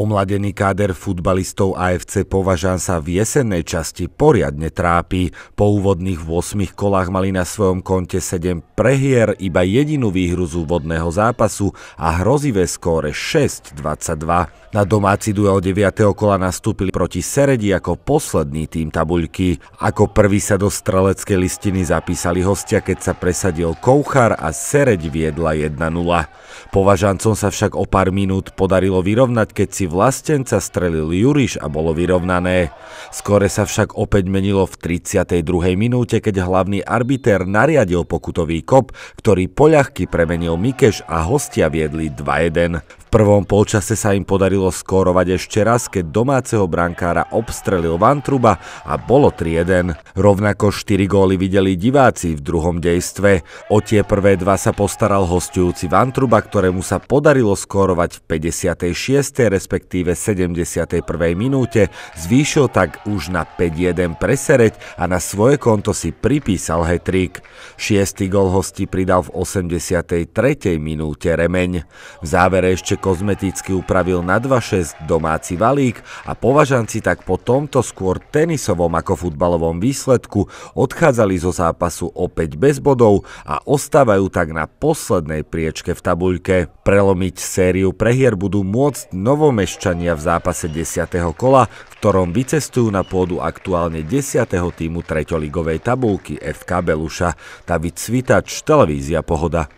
Omladený káder futbalistov AFC Považan sa v jesennej časti poriadne trápi. Po úvodných 8 kolách mali na svojom konte 7 prehier, iba jedinú výhru z úvodného zápasu a hrozivé skóre 6-22. Na domáci duel 9. kola nastúpili proti Seredi ako posledný tým tabuľky. Ako prvý sa do streleckej listiny zapísali hostia, keď sa presadil Kouchar a Sereď viedla 1-0. Považancom sa však o pár minút podarilo vyrovnať, keď si vlastenca strelil Juriš a bolo vyrovnané. Skore sa však opäť menilo v 32. minúte, keď hlavný arbiter nariadil pokutový kop, ktorý poľahky premenil Mikeš a hostia viedli 2-1. V prvom polčase sa im podarilo skórovať ešte raz, keď domáceho brankára obstrelil Vantruba a bolo 3-1. Rovnako 4 góly videli diváci v druhom dejstve. O tie prvé dva sa postaral hostujúci Vantruba, ktorému sa podarilo skórovať v 56. respektíve 71. minúte, zvýšil tak už na 5-1 presereť a na svoje konto si pripísal hetrik. Šiestý gól hosti pridal v 83. minúte Remeň. V závere ešte kozmeticky upravil na 2 2-6 domáci valík a považanci tak po tomto skôr tenisovom ako futbalovom výsledku odchádzali zo zápasu opäť bez bodov a ostávajú tak na poslednej priečke v tabuľke. Prelomiť sériu prehier budú môcť novomeščania v zápase 10. kola, v ktorom vycestujú na pôdu aktuálne 10. týmu treťoligovej tabulky FK Beluša. David Svitač, televízia Pohoda.